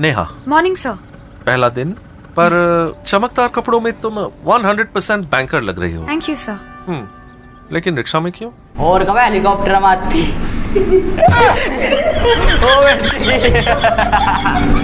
Neha morning sir पहला दिन पर चमकदार कपड़ों में तुम 100 परसेंट बैंकर लग रही हो थैंक यू सर लेकिन रिक्शा में क्यों और कब हेलीकॉप्टर मारती